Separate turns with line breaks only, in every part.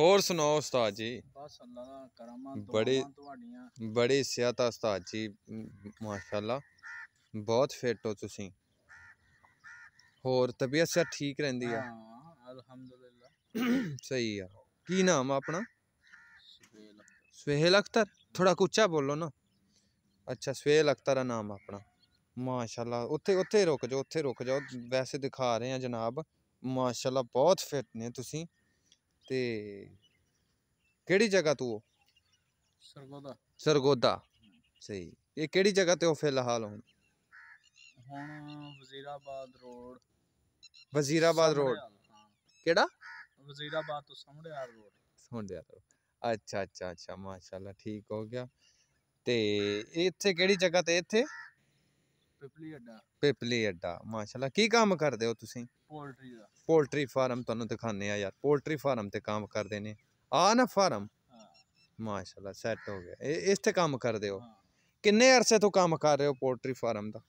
ਹੋਰ ਸੁਣਾਓ ਉਸਤਾਦ ਜੀ ਬਸ ਅੱਲਾ ਦਾ ਕਰਮ ਆ ਬੜੇ ਤੁਹਾਡੀਆਂ ਬੜੀ ਸਿਹਤ ਆ ਉਸਤਾਦ ਜੀ ਮਾਸ਼ਾਅੱਲਾ ਬਹੁਤ ਫਿੱਟ ਹੋ ਤੁਸੀਂ ਹੋਰ ਤਬੀਅਤ ਸਿਹਤ ਠੀਕ ਰਹਿੰਦੀ ਆ ਹਾਂ ਅਲਹਮਦੁਲਿਲਾ ਸਹੀ ਆ ਕੀ ਨਾਮ ਆ ਆਪਣਾ ਸੁਹੇਲ ਅਖਤਰ ਥੋੜਾ ਕੁੱਚਾ ਬੋਲੋ ਨਾ ਅੱਛਾ ਸੁਹੇਲ ਅਖਤਰ ਦਾ ਨਾਮ ਆਪਣਾ ਮਾਸ਼ਾਅੱਲਾ ਉੱਥੇ ਉੱਥੇ ਰੁਕ ਜਾਓ ਉੱਥੇ ਰੁਕ ਜਾਓ ਵੈਸੇ ਦਿਖਾ ਰਹੇ ਆ ਜਨਾਬ ਮਾਸ਼ਾਅੱਲਾ ਬਹੁਤ ਫਿੱਟ ਨੇ ਤੁਸੀਂ ਤੇ ਕਿਹੜੀ ਜਗ੍ਹਾ ਤੂੰ ਹੋ ਸਰਗੋਦਾ ਸਰਗੋਦਾ ਸਹੀ ਇਹ ਕਿਹੜੀ ਜਗ੍ਹਾ ਤੇ ਹੋ ਫਿਲਹਾਲ ਹੁਣ ਹੁਣ ਵਜ਼ੀਰਾਬਾਦ ਰੋਡ ਵਜ਼ੀਰਾਬਾਦ ਰੋਡ ਕਿਹੜਾ ਵਜ਼ੀਰਾਬਾਦ ਤੋਂ ਆ ਰੋਡ ਸਮੜਿਆਰ ਰੋਡ ਅੱਛਾ ਅੱਛਾ ਅੱਛਾ ਮਾਸ਼ਾਅੱਲਾ ਠੀਕ ਹੋ ਗਿਆ ਤੇ ਇੱਥੇ ਕਿਹੜੀ ਜਗ੍ਹਾ ਤੇ ਇੱਥੇ ਪਿਪਲੀ ਅੱਡਾ ਪਿਪਲੀ ਅੱਡਾ ਮਾਸ਼ਾਅੱਲਾ ਕੀ ਕੰਮ ਕਰਦੇ ਹੋ ਤੁਸੀਂ ਪੋਲਟਰੀ ਦਾ ਪੋਲਟਰੀ ਫਾਰਮ ਤੁਹਾਨੂੰ ਦਿਖਾਣੇ ਆ ਯਾਰ ਪੋਲਟਰੀ ਫਾਰਮ ਤੇ ਕੰਮ ਕਰਦੇ ਨੇ ਆ ਨਾ ਫਾਰਮ ਮਾਸ਼ਾਅੱਲਾ ਸੈੱਟ ਹੋ ਗਿਆ ਇਸ ਤੇ ਕੰਮ ਕਰਦੇ ਹੋ ਕਿੰਨੇ ਅਰਸੇ ਤੋਂ ਕੰਮ ਕਰ ਰਹੇ ਹੋ ਪੋਲਟਰੀ ਫਾਰਮ ਦਾ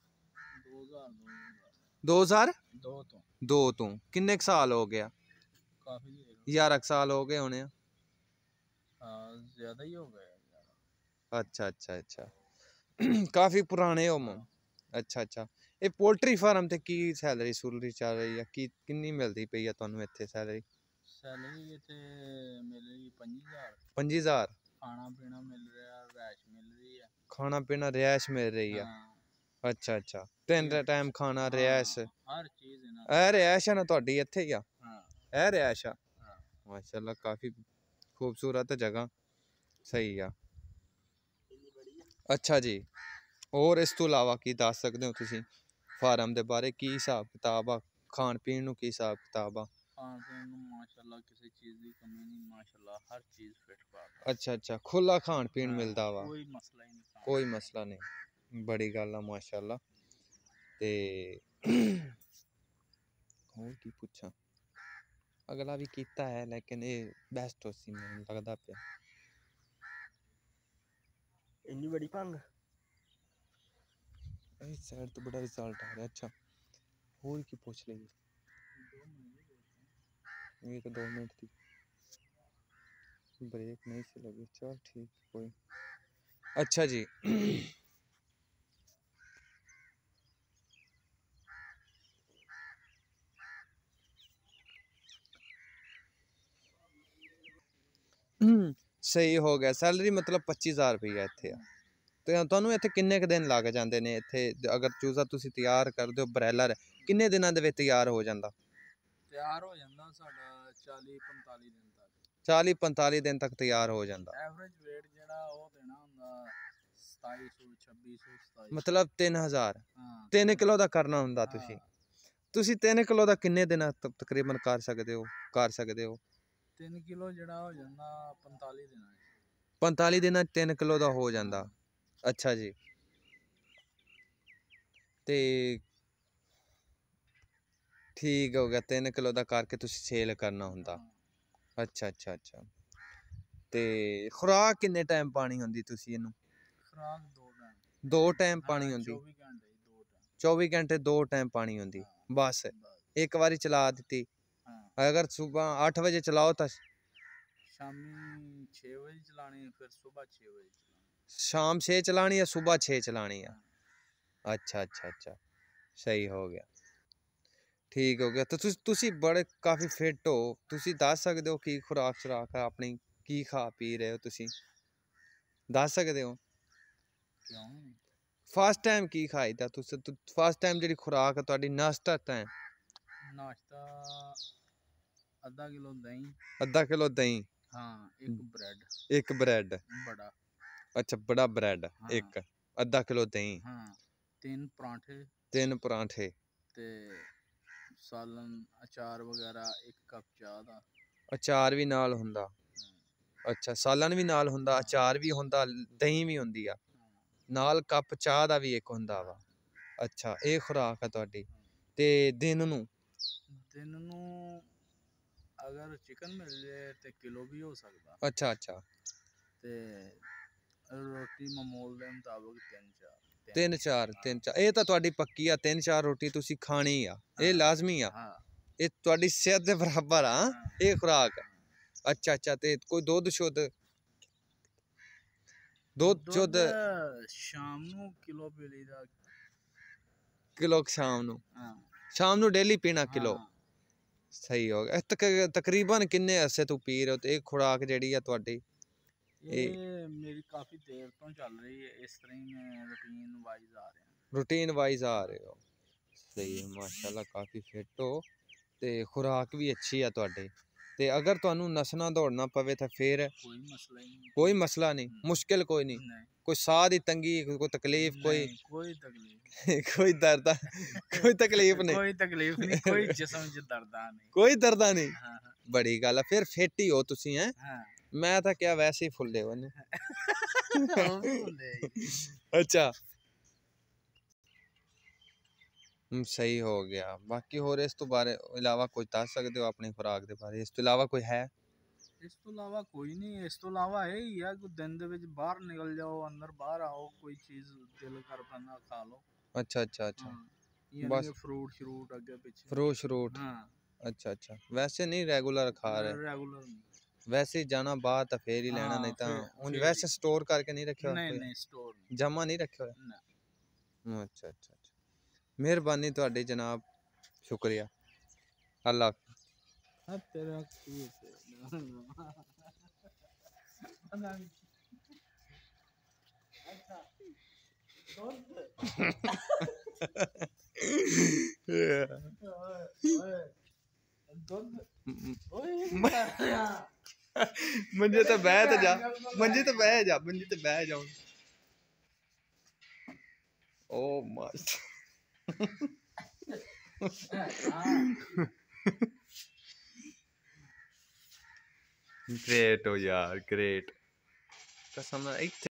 2000 2002 ਤੋਂ 2 ਤੋਂ ਕਿੰਨੇ ਸਾਲ ਹੋ ਗਿਆ ਕਾਫੀ 11 ਸਾਲ ਹੋ ਗਏ ਹੋਣੇ ਆ ਹਾਂ ਜ਼ਿਆਦਾ ਹੀ ਹੋ ਗਏ ਅੱਛਾ ਅੱਛਾ ਅੱਛਾ ਕਾਫੀ ਪੁਰਾਣੇ ਹੋ ਮਮ ਅੱਛਾ ਅੱਛਾ ਇਹ ਪੋਲਟਰੀ ਫਾਰਮ ਤੇ ਕੀ ਸੈਲਰੀ ਸੂਲਰੀ ਚੱਲ ਰਹੀ ਆ ਕੀ ਕਿੰਨੀ ਮਿਲਦੀ ਪਈ ਆ ਤੁਹਾਨੂੰ ਇੱਥੇ ਸੈਲਰੀ ਸੈਲਰੀ ਇੱਥੇ ਮਿਲ ਰਹੀ
5000 5000
ਖਾਣਾ ਪੀਣਾ ਮਿਲ ਰਿਹਾ ਰੈਸ਼ ਮਿਲ ਰਹੀ ਆ ਖਾਣਾ ਪੀਣਾ ਰੈਸ਼ ਮਿਲ ਰਹੀ ਆ ਅੱਛਾ ਅੱਛਾ ਤਿੰਨ ਟਾਈਮ ਖਾਣਾ ਰੈਸ਼ ਹਰ ਚੀਜ਼ ਇਹਨਾਂ ਇਹ ਰੈਸ਼ ਆ ਨਾ ਤੁਹਾਡੀ ਇੱਥੇ ਹੀ ਆ ਹਾਂ ਇਹ ਰੈਸ਼ ਆ ਹਾਂ। ਮਾਸ਼ਾਅੱਲਾ ਕਾਫੀ ਖੂਬਸੂਰਤ ਜਗ੍ਹਾ ਸਹੀ ਆ ਅੱਛਾ ਜੀ ਔਰ ਇਸ ਤੋਂ ਇਲਾਵਾ ਕੀ ਦੱਸ ਸਕਦੇ ਹੋ ਤੁਸੀਂ ਫਾਰਮ ਦੇ ਬਾਰੇ ਕੀ ਹਿਸਾਬ ਕਿਤਾਬ ਆ ਖਾਣ ਪੀਣ ਨੂੰ ਕੀ ਹਿਸਾਬ ਕਿਤਾਬ ਆ ਖਾਣ ਪੀਣ ਨੂੰ ਮਾਸ਼ਾਅੱਲਾ ਕਿਸੇ ਚੀਜ਼ ਦੀ ਕਮੀ ਨਹੀਂ ਮਾਸ਼ਾਅੱਲਾ ਹਰ ਚੀਜ਼ ਫਿੱਟ ਪਾਕ ਅੱਛਾ ਅੱਛਾ ਖੁੱਲਾ ਖਾਣ ਪੀਣ ਮਿਲਦਾ ਵਾ ਕੋਈ ਮਸਲਾ ਹੀ ਨਹੀਂ ਕੋਈ ਮਸਲਾ ਨਹੀਂ ਬੜੀ ਗੱਲ ਆ ਮਾਸ਼ਾਅੱਲਾ ਤੇ ਹੋਰ ਕੀ ਪੁੱਛਾਂ ਅਗਲਾ ਵੀ ਕੀਤਾ ਹੈ ਲੇਕਿਨ ਇਹ ਬੈਸਟ ਹੋਸੀ ਮੈਨੂੰ ਲੱਗਦਾ ਪਿਆ ਇੰਨੀ ਬੜੀ ਭੰਗ इस साइड तो बड़ा रिजल्ट आ रहा है अच्छा और की पूछ लेंगे ये तो दो मिनट थी ब्रेक नहीं से लगी चल ठीक कोई अच्छा जी सही हो गया सैलरी मतलब पच्चीस हज़ार रुपया इतना ਤਾਂ ਤੁਹਾਨੂੰ ਇੱਥੇ ਕਿੰਨੇ ਕੁ ਦਿਨ ਲੱਗ ਜਾਂਦੇ ਨੇ ਇੱਥੇ ਅਗਰ ਚੂਜ਼ਾ ਤੁਸੀਂ ਤਿਆਰ ਕਰਦੇ ਹੋ ਬ੍ਰੈਲਰ ਕਿੰਨੇ ਦਿਨਾਂ ਦੇ ਵਿੱਚ ਤਿਆਰ ਹੋ ਜਾਂਦਾ ਤਿਆਰ ਹੋ ਜਾਂਦਾ ਸਾਡਾ 40 45 ਦਿਨ ਤੱਕ 40 45 ਦਿਨ ਤੱਕ ਤਿਆਰ ਹੋ ਜਾਂਦਾ ਐਵਰੇਜ ਰੇਟ ਜਿਹੜਾ ਉਹ ਦੇਣਾ ਹੁੰਦਾ 2700 2600 ਮਤਲਬ 3000 ਹਾਂ 3 ਕਿਲੋ ਦਾ ਕਰਨਾ ਹੁੰਦਾ ਤੁਸੀਂ ਤੁਸੀਂ 3 ਕਿਲੋ ਦਾ ਕਿੰਨੇ ਦਿਨ ਤਕਰੀਬਨ ਕਰ ਸਕਦੇ ਹੋ ਕਰ ਸਕਦੇ ਹੋ 3 ਕਿਲੋ ਜਿਹੜਾ ਹੋ ਜਾਂਦਾ 45 ਦਿਨਾਂ 45 ਦਿਨਾਂ 3 ਕਿਲੋ ਦਾ ਹੋ ਜਾਂਦਾ ਅੱਛਾ ਜੀ ਤੇ ਠੀਕ ਹੋ ਗਿਆ 3 ਕਿਲੋ ਦਾ ਕਰਕੇ ਤੁਸੀਂ ਸੇਲ ਕਰਨਾ ਹੁੰਦਾ ਅੱਛਾ ਅੱਛਾ ਅੱਛਾ ਤੇ ਖੁਰਾਕ ਕਿੰਨੇ ਟਾਈਮ ਪਾਣੀ ਹੁੰਦੀ ਤੁਸੀਂ ਇਹਨੂੰ ਖੁਰਾਕ ਦੋ ਟਾਈਮ ਦੋ ਟਾਈਮ ਪਾਣੀ ਹੁੰਦੀ 24 ਘੰਟੇ ਦੋ ਟਾਈਮ 24 ਘੰਟੇ ਟਾਈਮ ਪਾਣੀ ਹੁੰਦੀ ਬਸ ਇੱਕ ਵਾਰੀ ਚਲਾ ਦਿੱਤੀ ਅਗਰ ਸਵੇਰ 8 ਵਜੇ ਚਲਾਓ ਤਾਂ ਸ਼ਾਮੀ 6 ਵਜੇ ਚਲਾਣੀ ਫਿਰ ਸਵੇਰ 6 ਵਜੇ ਸ਼ਾਮ 6 ਚਲਾਣੀ ਆ ਸਵੇਰ 6 ਚਲਾਣੀ ਆ ਅੱਛਾ ਅੱਛਾ ਅੱਛਾ ਸਹੀ ਹੋ ਗਿਆ ਠੀਕ ਹੋ ਗਿਆ ਤਾਂ ਤੁਸੀਂ ਤੁਸੀਂ ਬੜੇ ਕਾਫੀ ਫਿੱਟ ਹੋ ਤੁਸੀਂ ਦੱਸ ਸਕਦੇ ਹੋ ਕੀ ਖੁਰਾਕ ਖੁਰਾਕ ਆ ਆਪਣੀ ਕੀ ਖਾ ਪੀ ਰਹੇ ਹੋ ਤੁਸੀਂ ਦੱਸ ਸਕਦੇ ਹੋ ਕਿਉਂ ਫਸਟ ਟਾਈਮ ਕੀ ਖਾਈਦਾ ਤੁਸੀਂ ਫਸਟ ਟਾਈਮ ਜਿਹੜੀ ਖੁਰਾਕ ਹੈ ਤੁਹਾਡੀ ਨਾਸ਼ਤਾ ਤਾਂ ਨਾਸ਼ਤਾ ਅੱਧਾ ਕਿਲੋ ਦਹੀਂ ਅੱਧਾ ਕਿਲੋ ਦਹੀਂ ਹਾਂ ਇੱਕ ਬ੍ਰੈਡ ਇੱਕ ਬ੍ਰੈਡ ਬੜਾ ਅੱਛਾ ਬੜਾ ਬ੍ਰੈਡ ਇੱਕ ਅੱਧਾ ਕਿਲੋ ਦਹੀਂ ਤਿੰਨ ਪਰਾਂਠੇ ਤਿੰਨ ਪਰਾਂਠੇ ਤੇ ਸਾਲਨ ਅਚਾਰ ਵਗੈਰਾ ਇੱਕ ਕੱਪ ਚਾਹ ਦਾ ਅਚਾਰ ਵੀ ਨਾਲ ਹੁੰਦਾ ਅੱਛਾ ਸਾਲਨ ਵੀ ਨਾਲ ਹੁੰਦਾ ਅਚਾਰ ਵੀ ਹੁੰਦਾ ਦਹੀਂ ਵੀ ਹੁੰਦੀ ਆ ਨਾਲ ਕੱਪ ਚਾਹ ਦਾ ਵੀ ਇੱਕ ਹੁੰਦਾ ਵਾ ਅੱਛਾ ਇਹ ਖੁਰਾਕ ਆ ਤੁਹਾਡੀ ਤੇ ਦਿਨ ਨੂੰ ਦਿਨ ਨੂੰ ਅਗਰ ਚਿਕਨ ਮਿਲ ਜੇ ਤੇ ਕਿਲੋ ਵੀ ਹੋ ਸਕਦਾ ਅੱਛਾ ਅੱਛਾ ਤੇ ਰੋਟੀ ਮਾਮੂਲ ਦੇ ਮੁਤਾਬਕ 3-4 ਤਿੰਨ ਚਾਰ ਤਿੰਨ ਚਾਰ ਇਹ ਤਾਂ ਤੁਹਾਡੀ ਪੱਕੀ ਆ ਤਿੰਨ ਚਾਰ ਰੋਟੀ ਤੁਸੀਂ ਖਾਣੀ ਆ ਇਹ ਲਾਜ਼ਮੀ ਆ ਹਾਂ ਇਹ ਤੁਹਾਡੀ ਸਿਹਤ ਦੇ ਬਰਾਬਰ ਆ ਇਹ ਖੁਰਾਕ ਅੱਛਾ ਅੱਛਾ ਤੇ ਕੋਈ ਦੁੱਧ ਸ਼ੁੱਧ ਦੁੱਧ ਸ਼ੁੱਧ ਸ਼ਾਮ ਨੂੰ ਕਿਲੋ ਪੀ ਲਈਦਾ ਕਿਲੋ ਸ਼ਾਮ ਨੂੰ ਹਾਂ ਸ਼ਾਮ ਨੂੰ ਡੇਲੀ ਪੀਣਾ ਕਿਲੋ ਸਹੀ ਹੋ ਗਿਆ ਤਕਰੀਬਨ ਕਿੰਨੇ ਅਸੇ ਤੂੰ ਪੀ ਰਹੇ ਹੋ ਤੇ ਇਹ ਖੁਰਾਕ ਜਿਹੜੀ ਆ ਤੁਹਾਡੀ ਇਹ ਮੇਰੀ ਕਾਫੀ ਦੇਰ ਤੋਂ ਚੱਲ ਰਹੀ ਹੈ ਇਸ ਤਰ੍ਹਾਂ ਹੀ ਮੈਂ ਰੁਟੀਨ ਵਾਈਜ਼ ਆ ਰਿਹਾ ਰੁਟੀਨ ਵਾਈਜ਼ ਆ ਰਹੇ ਹੋ ਸਹੀ ਹੈ ਮਾਸ਼ਾਅੱਲਾ ਕਾਫੀ ਫਿੱਟ ਹੋ ਤੇ ਖੁਰਾਕ ਵੀ ਅੱਛੀ ਆ ਤੁਹਾਡੇ ਤੇ ਅਗਰ ਤੁਹਾਨੂੰ ਨਸਣਾ ਦੌੜਨਾ ਪਵੇ ਤਾਂ ਫੇਰ ਕੋਈ ਮਸਲਾ ਹੀ ਨਹੀਂ ਕੋਈ ਮਸਲਾ ਨਹੀਂ ਮੁਸ਼ਕਿਲ ਕੋਈ ਨਹੀਂ ਕੋਈ ਸਾਹ ਦੀ ਤੰਗੀ ਕੋਈ ਤਕਲੀਫ ਕੋਈ ਕੋਈ ਤਕਲੀਫ ਕੋਈ ਦਰਦ ਕੋਈ ਤਕਲੀਫ ਨਹੀਂ ਕੋਈ ਤਕਲੀਫ ਨਹੀਂ ਕੋਈ ਜਿਸਮ 'ਚ ਦਰਦਾਂ ਨਹੀਂ ਕੋਈ ਦਰਦਾਂ ਨਹੀਂ ਹਾਂ ਬੜੀ ਗੱਲ ਆ ਫਿਰ ਫਿੱਟ ਹੀ ਹੋ ਤੁਸੀਂ ਹੈ ਹਾਂ ਮੈਂ ਤਾਂ ਕਿਹਾ ਵੈਸੇ ਹੀ ਫੁੱਲੇ फुल्ले ਅੱਛਾ अच्छा ਸਹੀ ਹੋ ਗਿਆ ਬਾਕੀ ਹੋਰ ਇਸ ਤੋਂ ਬਾਰੇ ਇਲਾਵਾ ਕੁਝ ਦੱਸ ਸਕਦੇ ਹੋ ਆਪਣੀ ਖੁਰਾਕ ਦੇ ਬਾਰੇ ਇਸ ਤੋਂ ਇਲਾਵਾ ਕੋਈ ਹੈ ਇਸ ਤੋਂ ਇਲਾਵਾ ਕੋਈ ਨਹੀਂ ਇਸ ਤੋਂ ਇਲਾਵਾ ਇਹ ਹੀ ਆ ਕਿ ਦਿਨ ਦੇ ਵਿੱਚ ਬਾਹਰ ਨਿਕਲ ਜਾਓ ਅੰਦਰ ਬਾਹਰ ਆਓ ਕੋਈ ਚੀਜ਼ ਦਿਲ ਕਰ ਪੈਂਦਾ ਖਾ ਲਓ ਅੱਛਾ ਅੱਛਾ ਅੱਛਾ ਬਸ ਫਰੂਟ ਸ਼ਰੂਟ ਅੱਗੇ ਪਿੱਛੇ
ਫਰੂਟ ਸ਼ਰੂਟ ਹਾਂ
ਅੱਛਾ ਅੱਛਾ ਵੈਸੇ ਨਹੀਂ ਰੈਗੂਲਰ ਖਾ ਰਹੇ ਰੈਗੂਲਰ ਨਹੀਂ वैसे जाना बात तो फिर ही लेना हाँ, नहीं था तो वैसे स्टोर करके नहीं रखे नहीं नहीं स्टोर जमा नहीं रखे अच्छा अच्छा अच्छा मेहरबानी थोड़ी जनाब शुक्रिया अल्लाह ਆ ਮੰਜੇ ਤੇ ਬਹਿ ਤੇ ਜਾ ਮੰਜੇ ਤੇ ਬਹਿ ਜਾ ਮੰਜੇ ਤੇ ਬਹਿ ਜਾ ਓ ਮਸਤ ਗ੍ਰੇਟ ਹੋ ਯਾਰ ਗ੍ਰੇਟ ਕਸਮ ਨਾਲ ਇੱਕ